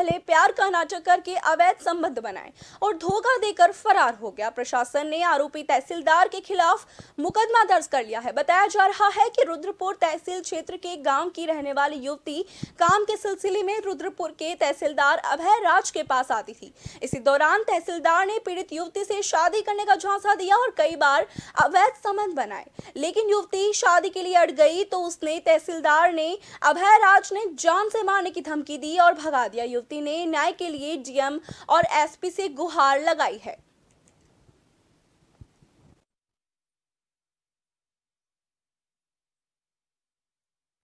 पहले प्यार का नाटक करके अवैध संबंध बनाए और धोखा देकर फरार हो गया प्रशासन ने आरोपी तहसीलदार के खिलाफ मुकदमा दर्ज कर लिया है बताया जा रहा है कि रुद्रपुर तहसील क्षेत्र के गांव की रहने वाली युवती काम के सिलसिले में रुद्रपुर के तहसीलदार अभय राज के पास आती थी इसी दौरान तहसीलदार ने पीड़ित युवती से शादी करने का झांसा दिया और कई बार अवैध संबंध बनाए लेकिन युवती शादी के लिए अड़ गई तो उसने तहसीलदार ने अभय राज ने जान से मारने की धमकी दी और भगा दिया युवती समिति ने न्याय के लिए डीएम और एसपी से गुहार लगाई है